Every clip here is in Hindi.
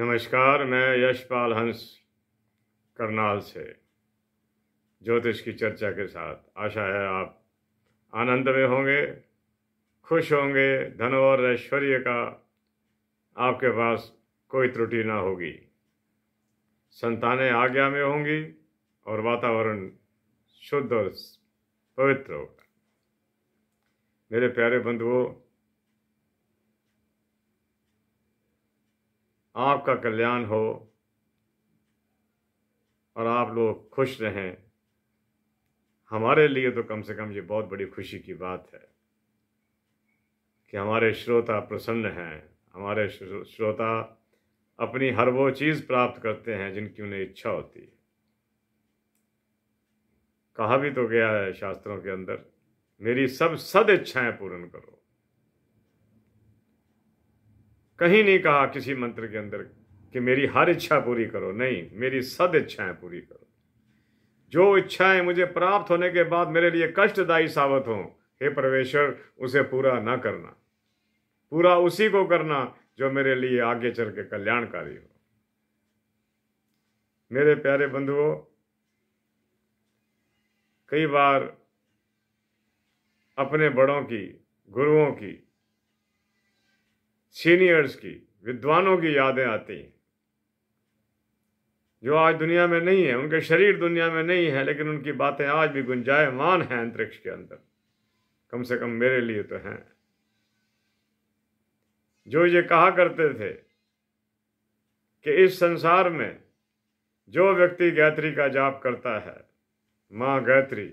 नमस्कार मैं यशपाल हंस करनाल से ज्योतिष की चर्चा के साथ आशा है आप आनंद में होंगे खुश होंगे धन और ऐश्वर्य का आपके पास कोई त्रुटि ना होगी संतानें आज्ञा में होंगी और वातावरण शुद्ध और पवित्र होगा मेरे प्यारे बंधुओं आपका कल्याण हो और आप लोग खुश रहें हमारे लिए तो कम से कम ये बहुत बड़ी खुशी की बात है कि हमारे श्रोता प्रसन्न हैं हमारे श्रोता अपनी हर वो चीज़ प्राप्त करते हैं जिनकी उन्हें इच्छा होती है कहा भी तो गया है शास्त्रों के अंदर मेरी सब सद इच्छाएं पूर्ण करो कहीं नहीं कहा किसी मंत्र के अंदर कि मेरी हर इच्छा पूरी करो नहीं मेरी सद इच्छाएं पूरी करो जो इच्छाएं मुझे प्राप्त होने के बाद मेरे लिए कष्टदायी साबित हों हे परमेश्वर उसे पूरा ना करना पूरा उसी को करना जो मेरे लिए आगे चल के कल्याणकारी हो मेरे प्यारे बंधुओं कई बार अपने बड़ों की गुरुओं की सीनियर्स की विद्वानों की यादें आती हैं जो आज दुनिया में नहीं है उनके शरीर दुनिया में नहीं है लेकिन उनकी बातें आज भी गुंजायमान हैं अंतरिक्ष के अंदर कम से कम मेरे लिए तो हैं जो ये कहा करते थे कि इस संसार में जो व्यक्ति गायत्री का जाप करता है माँ गायत्री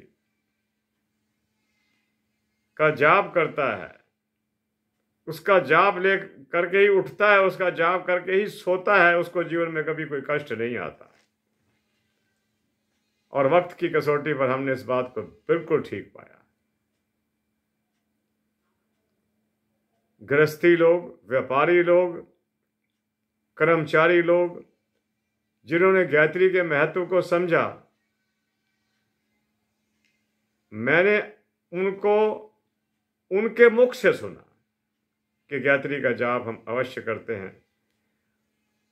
का जाप करता है उसका जाप ले करके ही उठता है उसका जाप करके ही सोता है उसको जीवन में कभी कोई कष्ट नहीं आता और वक्त की कसौटी पर हमने इस बात को बिल्कुल ठीक पाया गृहस्थी लोग व्यापारी लोग कर्मचारी लोग जिन्होंने गायत्री के महत्व को समझा मैंने उनको उनके मुख से सुना कि गायत्री का जाप हम अवश्य करते हैं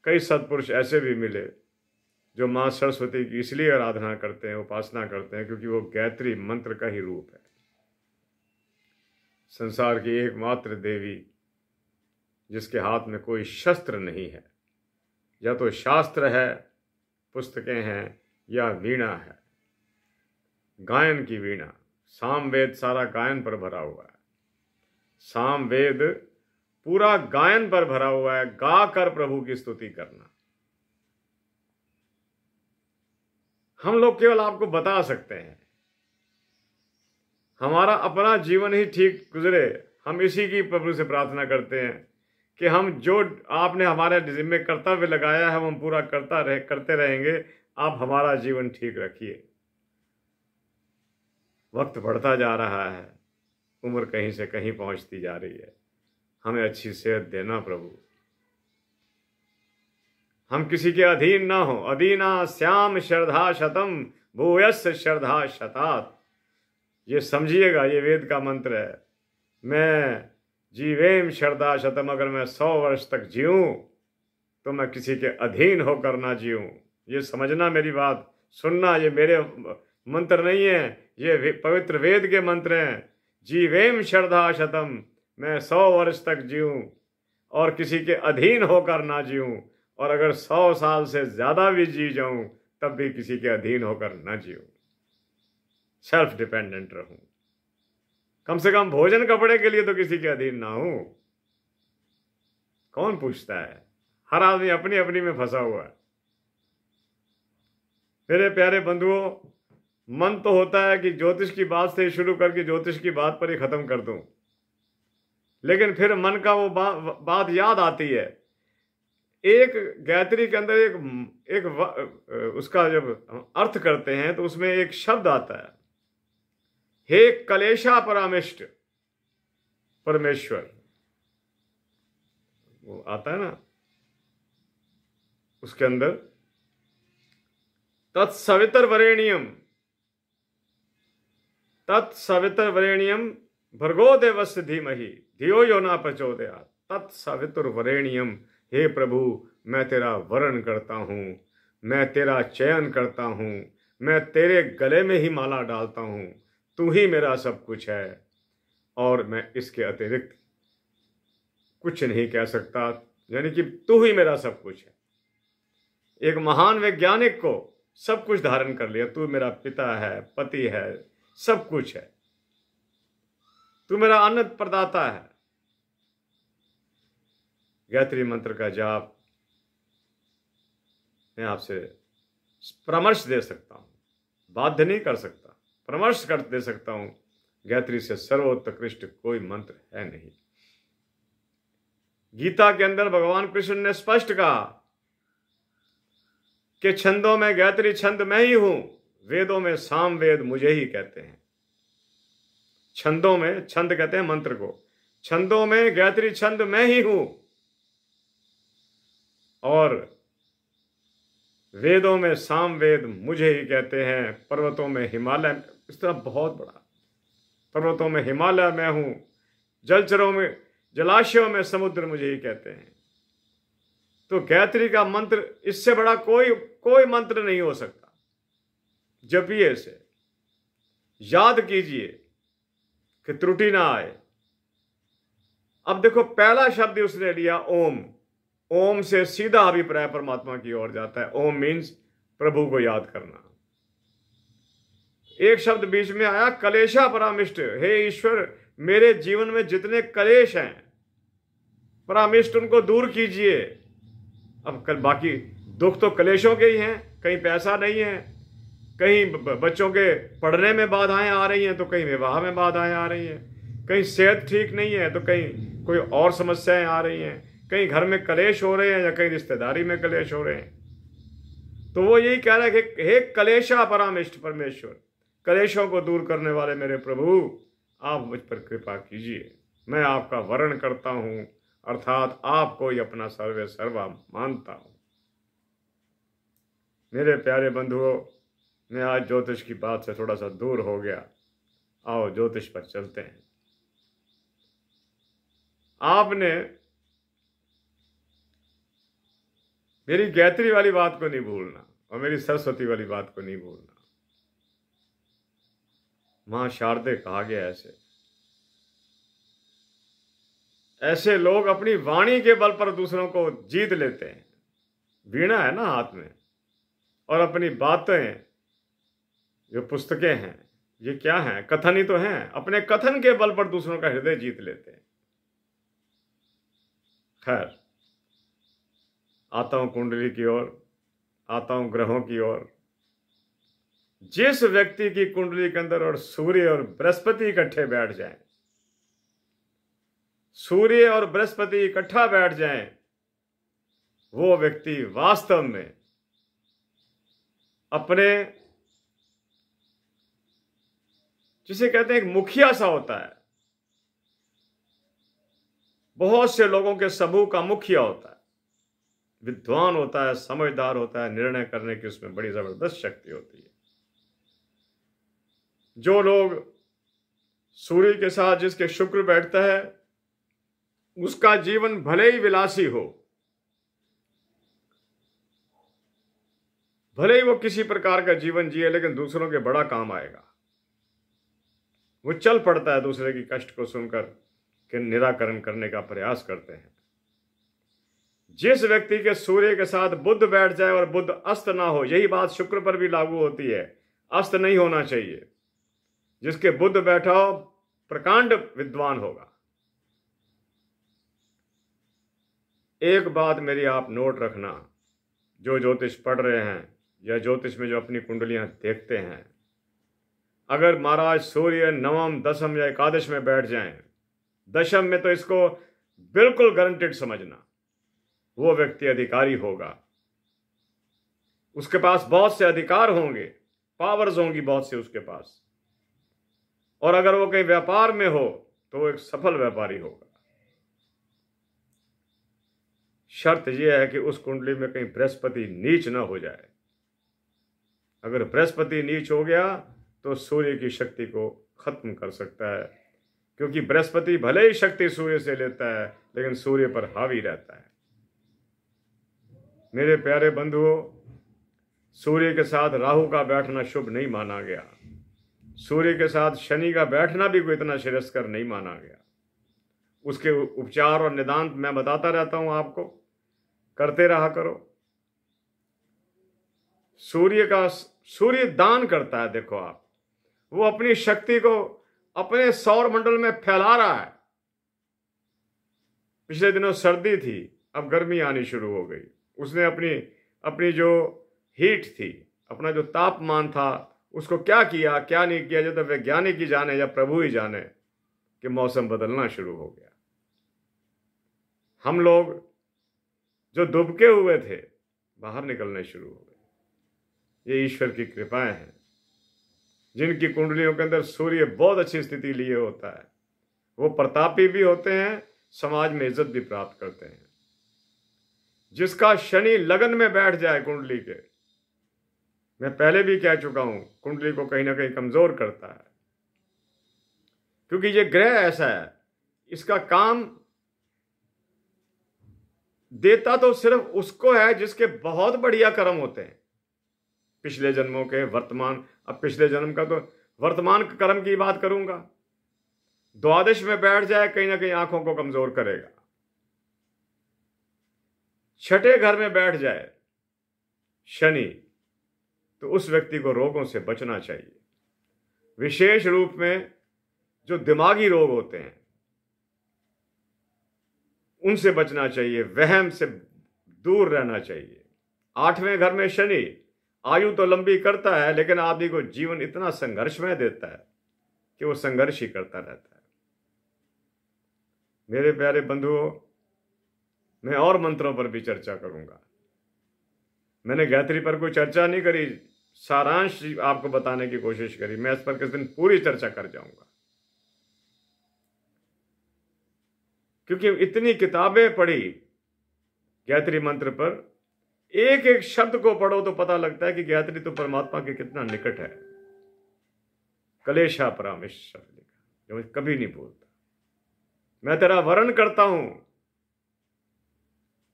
कई सत्पुरुष ऐसे भी मिले जो माँ सरस्वती की इसलिए आराधना करते हैं उपासना करते हैं क्योंकि वो गायत्री मंत्र का ही रूप है संसार की एकमात्र देवी जिसके हाथ में कोई शस्त्र नहीं है या तो शास्त्र है पुस्तकें हैं या वीणा है गायन की वीणा सामवेद सारा गायन पर भरा हुआ है सामवेद पूरा गायन पर भरा हुआ है गा कर प्रभु की स्तुति करना हम लोग केवल आपको बता सकते हैं हमारा अपना जीवन ही ठीक गुजरे हम इसी की प्रभु से प्रार्थना करते हैं कि हम जो आपने हमारे जिम्मे कर्तव्य लगाया है हम पूरा करता रह करते रहेंगे आप हमारा जीवन ठीक रखिए वक्त बढ़ता जा रहा है उम्र कहीं से कहीं पहुंचती जा रही है हमें अच्छी सेहत देना प्रभु हम किसी के अधीन ना हो अधीना श्याम श्रद्धा शतम भूयस श्रद्धा शतात ये समझिएगा ये वेद का मंत्र है मैं जीवेम श्रद्धा शतम अगर मैं सौ वर्ष तक जीऊं तो मैं किसी के अधीन होकर ना जीऊं ये समझना मेरी बात सुनना ये मेरे मंत्र नहीं है ये पवित्र वेद के मंत्र हैं जीवेम श्रद्धा शतम मैं सौ वर्ष तक जीऊं और किसी के अधीन होकर ना जीऊं और अगर सौ साल से ज़्यादा भी जी जाऊं तब भी किसी के अधीन होकर ना जीऊं सेल्फ डिपेंडेंट रहूं कम से कम भोजन कपड़े के लिए तो किसी के अधीन ना हूं कौन पूछता है हर आदमी अपनी अपनी में फंसा हुआ है मेरे प्यारे बंधुओं मन तो होता है कि ज्योतिष की बात से शुरू करके ज्योतिष की बात पर ही खत्म कर दूं लेकिन फिर मन का वो बा, बात याद आती है एक गायत्री के अंदर एक एक उसका जब अर्थ करते हैं तो उसमें एक शब्द आता है हे कलेशा परामिष्ट परमेश्वर वो आता है ना उसके अंदर तत्सवितर वरेणियम तत्सवितर वरेणियम भर्गो देवस्थ धीमही धियो यो ना प्रचोदया तत्सवितुर हे प्रभु मैं तेरा वरण करता हूँ मैं तेरा चयन करता हूँ मैं तेरे गले में ही माला डालता हूँ तू ही मेरा सब कुछ है और मैं इसके अतिरिक्त कुछ नहीं कह सकता यानी कि तू ही मेरा सब कुछ है एक महान वैज्ञानिक को सब कुछ धारण कर लिया तू मेरा पिता है पति है सब कुछ है तू मेरा अन्न प्रदाता है गायत्री मंत्र का जाप मैं आपसे परामर्श दे सकता हूं बाध्य नहीं कर सकता परामर्श कर दे सकता हूं गायत्री से सर्वोत्कृष्ट कोई मंत्र है नहीं गीता के अंदर भगवान कृष्ण ने स्पष्ट कहा कि छंदों में गायत्री छंद मैं ही हूं वेदों में साम वेद मुझे ही कहते हैं छंदों में छंद कहते हैं मंत्र को छंदों में गायत्री छंद मैं ही हूं और वेदों में साम वेद मुझे ही कहते हैं पर्वतों में हिमालय इस तरह बहुत बड़ा पर्वतों में हिमालय मैं हूं जलचरों में जलाशयों में समुद्र मुझे ही कहते हैं तो गायत्री का मंत्र इससे बड़ा कोई कोई मंत्र नहीं हो सकता जपिए से याद कीजिए कि त्रुटि ना आए अब देखो पहला शब्द उसने लिया ओम ओम से सीधा अभिप्राय परमात्मा की ओर जाता है ओम मीन्स प्रभु को याद करना एक शब्द बीच में आया कलेशा परामिष्ट हे ईश्वर मेरे जीवन में जितने कलेश हैं परामिष्ट उनको दूर कीजिए अब कल बाकी दुख तो कलेशों के ही हैं कहीं पैसा नहीं है कहीं बच्चों के पढ़ने में बाधाएं आ रही हैं तो कहीं विवाह में बाधाएं आ रही हैं कहीं सेहत ठीक नहीं है तो कहीं कोई और समस्याएं आ रही हैं कहीं घर में कलेश हो रहे हैं या कहीं रिश्तेदारी में कलेश हो रहे हैं तो वो यही कह रहा है कि हे कलेशा परामिष्ट परमेश्वर कलेशों को दूर करने वाले मेरे प्रभु आप मुझ पर कृपा कीजिए मैं आपका वर्ण करता हूँ अर्थात आपको ही अपना सर्वे सर्वा मानता हूँ मेरे प्यारे बंधुओं मैं आज ज्योतिष की बात से थोड़ा सा दूर हो गया आओ ज्योतिष पर चलते हैं आपने मेरी गैत्री वाली बात को नहीं भूलना और मेरी सरस्वती वाली बात को नहीं भूलना मां शारदे कहा गया ऐसे ऐसे लोग अपनी वाणी के बल पर दूसरों को जीत लेते हैं वीणा है ना हाथ में और अपनी बातें जो पुस्तकें हैं ये क्या है कथन ही तो हैं अपने कथन के बल पर दूसरों का हृदय जीत लेते हैं खैर आता हूं कुंडली की ओर आता हूं ग्रहों की ओर जिस व्यक्ति की कुंडली के अंदर और सूर्य और बृहस्पति इकट्ठे बैठ जाएं सूर्य और बृहस्पति इकट्ठा बैठ जाएं वो व्यक्ति वास्तव में अपने जिसे कहते हैं एक मुखिया सा होता है बहुत से लोगों के समूह का मुखिया होता है विद्वान होता है समझदार होता है निर्णय करने की उसमें बड़ी जबरदस्त शक्ति होती है जो लोग सूर्य के साथ जिसके शुक्र बैठता है उसका जीवन भले ही विलासी हो भले ही वो किसी प्रकार का जीवन जिए लेकिन दूसरों के बड़ा काम आएगा वो चल पड़ता है दूसरे की कष्ट को सुनकर के निराकरण करने का प्रयास करते हैं जिस व्यक्ति के सूर्य के साथ बुद्ध बैठ जाए और बुद्ध अस्त ना हो यही बात शुक्र पर भी लागू होती है अस्त नहीं होना चाहिए जिसके बुद्ध बैठा हो प्रकांड विद्वान होगा एक बात मेरी आप नोट रखना जो ज्योतिष पढ़ रहे हैं या ज्योतिष में जो अपनी कुंडलियां देखते हैं अगर महाराज सूर्य नवम दशम या एकादश में बैठ जाए दशम में तो इसको बिल्कुल गारंटेड समझना वो व्यक्ति अधिकारी होगा उसके पास बहुत से अधिकार होंगे पावर्स होंगी बहुत से उसके पास और अगर वो कहीं व्यापार में हो तो वो एक सफल व्यापारी होगा शर्त यह है कि उस कुंडली में कहीं बृहस्पति नीच ना हो जाए अगर बृहस्पति नीच हो गया तो सूर्य की शक्ति को खत्म कर सकता है क्योंकि बृहस्पति भले ही शक्ति सूर्य से लेता है लेकिन सूर्य पर हावी रहता है मेरे प्यारे बंधुओं सूर्य के साथ राहु का बैठना शुभ नहीं माना गया सूर्य के साथ शनि का बैठना भी कोई इतना श्रेयस्कर नहीं माना गया उसके उपचार और निदान मैं बताता रहता हूं आपको करते रहा करो सूर्य का सूर्य दान करता है देखो आप वो अपनी शक्ति को अपने सौर मंडल में फैला रहा है पिछले दिनों सर्दी थी अब गर्मी आनी शुरू हो गई उसने अपनी अपनी जो हीट थी अपना जो तापमान था उसको क्या किया क्या नहीं किया जो तो वैज्ञानिक ही जाने या प्रभु ही जाने कि मौसम बदलना शुरू हो गया हम लोग जो दुबके हुए थे बाहर निकलने शुरू हो गए ये ईश्वर की कृपाएं हैं जिनकी कुंडलियों के अंदर सूर्य बहुत अच्छी स्थिति लिए होता है वो प्रतापी भी होते हैं समाज में इज्जत भी प्राप्त करते हैं जिसका शनि लगन में बैठ जाए कुंडली के मैं पहले भी कह चुका हूं कुंडली को कहीं ना कहीं कमजोर करता है क्योंकि ये ग्रह ऐसा है इसका काम देता तो सिर्फ उसको है जिसके बहुत बढ़िया कर्म होते हैं पिछले जन्मों के वर्तमान अब पिछले जन्म का तो वर्तमान कर्म की बात करूंगा द्वादश में बैठ जाए कहीं ना कहीं आंखों को कमजोर करेगा छठे घर में बैठ जाए शनि तो उस व्यक्ति को रोगों से बचना चाहिए विशेष रूप में जो दिमागी रोग होते हैं उनसे बचना चाहिए वहम से दूर रहना चाहिए आठवें घर में शनि आयु तो लंबी करता है लेकिन आदमी को जीवन इतना संघर्ष में देता है कि वो संघर्ष ही करता रहता है मेरे प्यारे बंधुओं मैं और मंत्रों पर भी चर्चा करूंगा मैंने गायत्री पर कोई चर्चा नहीं करी सारांश आपको बताने की कोशिश करी मैं इस पर किस दिन पूरी चर्चा कर जाऊंगा क्योंकि इतनी किताबें पढ़ी गायत्री मंत्र पर एक एक शब्द को पढ़ो तो पता लगता है कि गायत्री तो परमात्मा के कितना निकट है कलेशा परामेश्वर लिखा जो कभी नहीं बोलता मैं तेरा वरण करता हूं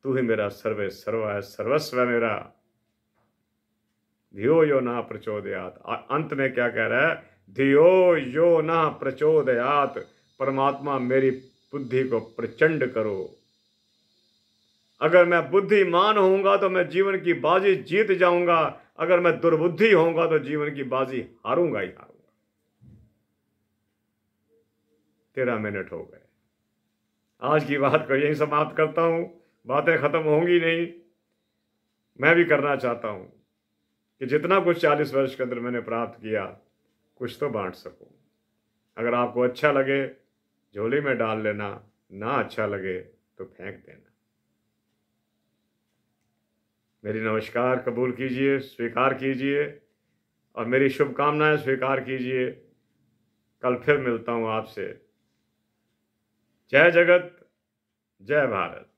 तू ही मेरा सर्वे सर्व है सर्वस्व है मेरा धियो यो ना प्रचोदयात अंत में क्या कह रहा है धियो यो ना प्रचोदयात परमात्मा मेरी बुद्धि को प्रचंड करो अगर मैं बुद्धिमान होऊंगा तो मैं जीवन की बाजी जीत जाऊंगा अगर मैं दुर्बुद्धि होऊंगा तो जीवन की बाजी हारूंगा ही हारूंगा तेरह मिनट हो गए आज की बात को यही समाप्त करता हूं बातें खत्म होंगी नहीं मैं भी करना चाहता हूं कि जितना कुछ चालीस वर्ष के अंदर मैंने प्राप्त किया कुछ तो बांट सकूं अगर आपको अच्छा लगे झोली में डाल लेना ना अच्छा लगे तो फेंक देना मेरी नमस्कार कबूल कीजिए स्वीकार कीजिए और मेरी शुभकामनाएं स्वीकार कीजिए कल फिर मिलता हूँ आपसे जय जगत जय भारत